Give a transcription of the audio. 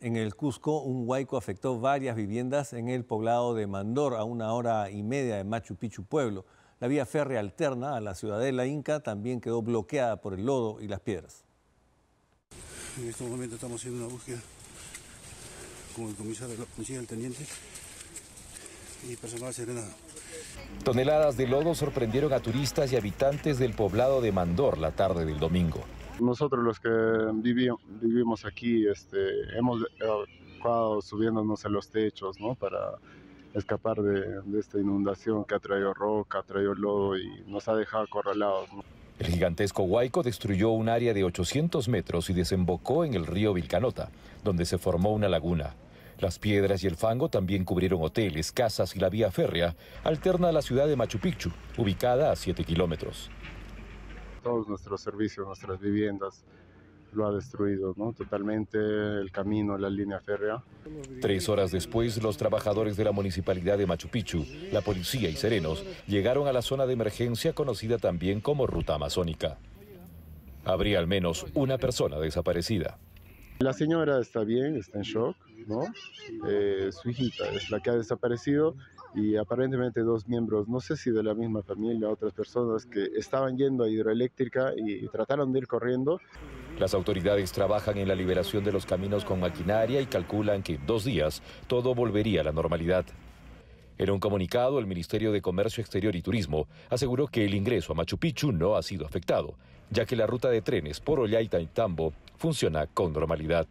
En el Cusco, un huaico afectó varias viviendas en el poblado de Mandor, a una hora y media de Machu Picchu Pueblo. La vía férrea alterna a la ciudadela Inca también quedó bloqueada por el lodo y las piedras. En este momento estamos haciendo una búsqueda con el comisario de el teniente y personal serenado. Toneladas de lodo sorprendieron a turistas y habitantes del poblado de Mandor la tarde del domingo. Nosotros los que vivimos aquí este, hemos eh, estado subiéndonos a los techos para escapar de, esta inundación que ha traído roca, ha traído lodo y nos ha dejado acorralados. El gigantesco Huayco destruyó un área de 800 metros y desembocó en el río Vilcanota, donde se formó una laguna. Las piedras y el fango también cubrieron hoteles, casas y la vía férrea alterna a la ciudad de Machu Picchu, ubicada a 7 kilómetros todos nuestros servicios, nuestras viviendas, lo ha destruido ¿no? totalmente el camino, la línea férrea. Tres horas después, los trabajadores de la municipalidad de Machu Picchu, la policía y serenos llegaron a la zona de emergencia conocida también como Ruta Amazónica. Habría al menos una persona desaparecida. La señora está bien, está en shock, ¿no? Eh, su hijita es la que ha desaparecido y aparentemente dos miembros, no sé si de la misma familia, otras personas que estaban yendo a hidroeléctrica y trataron de ir corriendo. Las autoridades trabajan en la liberación de los caminos con maquinaria y calculan que en dos días todo volvería a la normalidad. En un comunicado, el Ministerio de Comercio Exterior y Turismo aseguró que el ingreso a Machu Picchu no ha sido afectado, ya que la ruta de trenes por Ollaita y Tambo funciona con normalidad.